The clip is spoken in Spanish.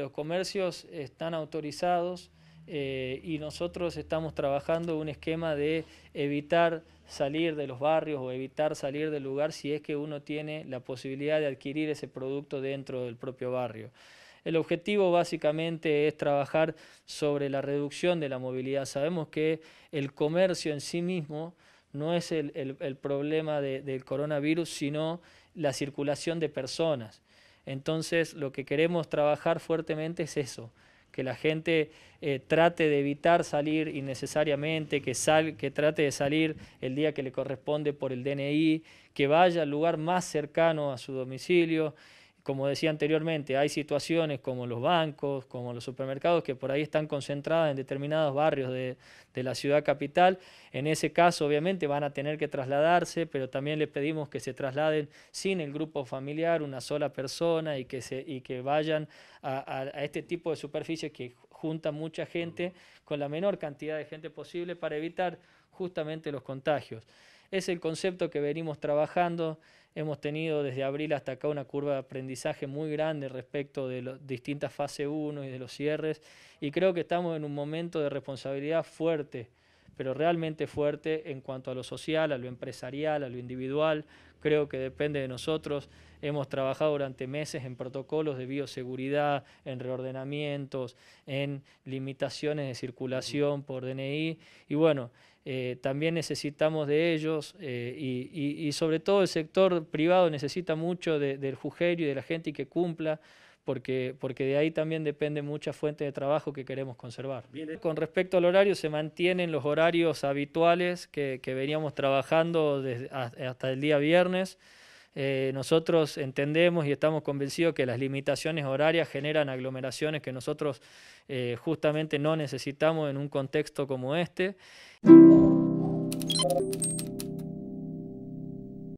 Los comercios están autorizados eh, y nosotros estamos trabajando un esquema de evitar salir de los barrios o evitar salir del lugar si es que uno tiene la posibilidad de adquirir ese producto dentro del propio barrio. El objetivo básicamente es trabajar sobre la reducción de la movilidad. Sabemos que el comercio en sí mismo no es el, problema del coronavirus, sino la circulación de personas. Entonces lo que queremos trabajar fuertemente es eso, que la gente eh, trate de evitar salir innecesariamente, que, sal, que trate de salir el día que le corresponde por el DNI, que vaya al lugar más cercano a su domicilio como decía anteriormente, hay situaciones como los bancos, como los supermercados, que por ahí están concentradas en determinados barrios de, la ciudad capital. En ese caso, obviamente, van a tener que trasladarse, pero también les pedimos que se trasladen sin el grupo familiar, una sola persona, y que, se, y que vayan a, este tipo de superficies que junta mucha gente con la menor cantidad de gente posible para evitar justamente los contagios. Es el concepto que venimos trabajando hemos tenido desde abril hasta acá una curva de aprendizaje muy grande respecto de las distintas fase 1 y de los cierres y creo que estamos en un momento de responsabilidad fuerte pero realmente fuerte en cuanto a lo social, a lo empresarial, a lo individual. Creo que depende de nosotros. Hemos trabajado durante meses en protocolos de bioseguridad, en reordenamientos, en limitaciones de circulación por DNI. Y bueno, eh, también necesitamos de ellos eh, y, sobre todo el sector privado necesita mucho del jujerio y de la gente que cumpla porque, de ahí también depende mucha fuente de trabajo que queremos conservar. Eh. Con respecto al horario, se mantienen los horarios habituales que, veníamos trabajando hasta el día viernes. Eh, nosotros entendemos y estamos convencidos que las limitaciones horarias generan aglomeraciones que nosotros eh, justamente no necesitamos en un contexto como este.